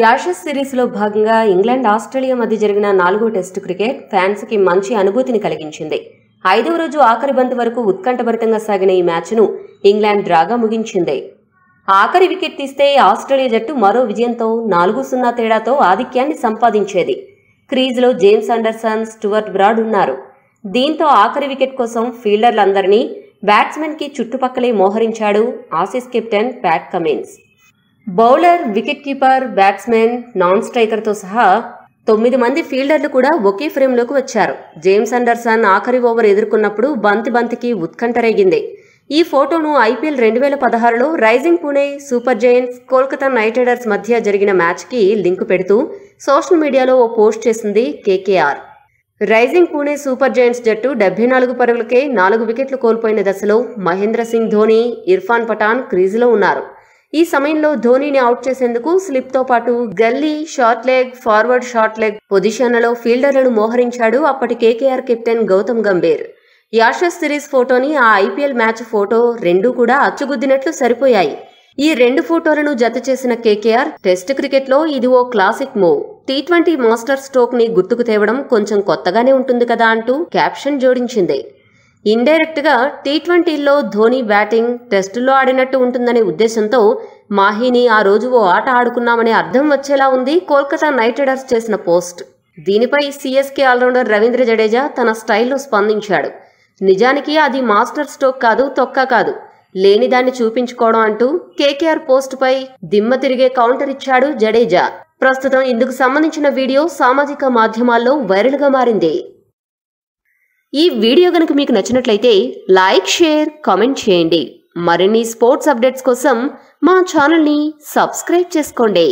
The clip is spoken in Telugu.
యాషస్ సిరీస్లో భాగంగా ఇంగ్లాండ్ ఆస్ట్రేలియా మధ్య జరిగిన నాలుగో టెస్టు క్రికెట్ ఫ్యాన్స్కి మంచి అనుభూతిని కలిగించింది ఐదవ రోజు ఆఖరి బంతి వరకు ఉత్కంఠభరితంగా సాగిన ఈ మ్యాచ్ను ఇంగ్లాండ్ డ్రాగా ముగించింది ఆఖరి వికెట్ తీస్తే ఆస్ట్రేలియా జట్టు మరో విజయంతో నాలుగు సున్నా తేడాతో ఆధిక్యాన్ని సంపాదించేది క్రీజ్లో జేమ్స్ అండర్సన్ స్టువర్ట్ బ్రాడ్ ఉన్నారు దీంతో ఆఖరి వికెట్ కోసం ఫీల్డర్లందరినీ బ్యాట్స్మెన్కి చుట్టుపక్కలే మోహరించాడు Aussies captain Pat Cummins bowler wicket keeper batsmen non స్ట్రైకర్తో సహా తొమ్మిది మంది ఫీల్డర్లు కూడా ఒకే ఫ్రేమ్లోకి వచ్చారు జేమ్స్ అండర్సన్ ఆఖరి ఓవర్ ఎదుర్కొన్నప్పుడు బంతి బంతికి ఉత్కంఠ రేగింది ఈ ఫోటోను ఐపీఎల్ రెండు వేల పదహారులో rising Pune super giants Kolkata knight riders మధ్య జరిగిన మ్యాచ్కి లింక్ పెడుతూ సోషల్ మీడియాలో ఓ పోస్ట్ చేసింది KKR rising Pune super giants జట్టు డెబ్బై నాలుగు పరుగులకే నాలుగు వికెట్లు కోల్పోయిన దశలో మహేంద్ర సింగ్ ధోని ఇర్ఫాన్ పఠాన్ క్రీజులో ఉన్నారు ఈ సమయంలో ధోనిని అవుట్ చేసేందుకు స్లిప్తో పాటు gully short leg forward short leg పొజిషన్లలో ఫీల్డర్లను మోహరించాడు అప్పటి KKR captain Gautam Gambhir Ashes series ఫోటోని ఆ ఐపీఎల్ మ్యాచ్ ఫోటో రెండూ కూడా అచ్చుగుద్దినట్లు సరిపోయాయి ఈ రెండు ఫోటోలను జత చేసిన కేకేఆర్ టెస్ట్ క్రికెట్లో ఇది ఓ classic move T twenty master stroke ని గుర్తుకు తేవడం కొంచెం కొత్తగానే ఉంటుంది కదా అంటూ క్యాప్షన్ జోడించింది ఇండైరెక్ట్గా టీ ట్వంటీల్లో ధోని బ్యాటింగ్ టెస్టుల్లో ఆడినట్టు ఉంటుందనే ఉద్దేశంతో మాహిని ఆ రోజు ఓ ఆట ఆడుకున్నామనే అర్థం వచ్చేలా ఉంది కోల్కతా నైట్ రైడర్స్ చేసిన పోస్ట్ దీనిపై సీఎస్కే ఆల్రౌండర్ రవీంద్ర జడేజా తన స్టైల్లో స్పందించాడు నిజానికి అది మాస్టర్ స్టోక్ కాదు తొక్క కాదు లేని దాన్ని చూపించుకోవడం అంటూ కేకేఆర్ పోస్టుపై దిమ్మ తిరిగే కౌంటర్ ఇచ్చాడు జడేజా ప్రస్తుతం ఇందుకు సంబంధించిన వీడియో సామాజిక మాధ్యమాల్లో వైరల్గా మారింది ఈ వీడియో కనుక మీకు నచ్చినట్లయితే లైక్ షేర్ కామెంట్ చేయండి మరిన్ని స్పోర్ట్స్ అప్డేట్స్ కోసం మా ఛానల్ని సబ్స్క్రైబ్ చేసుకోండి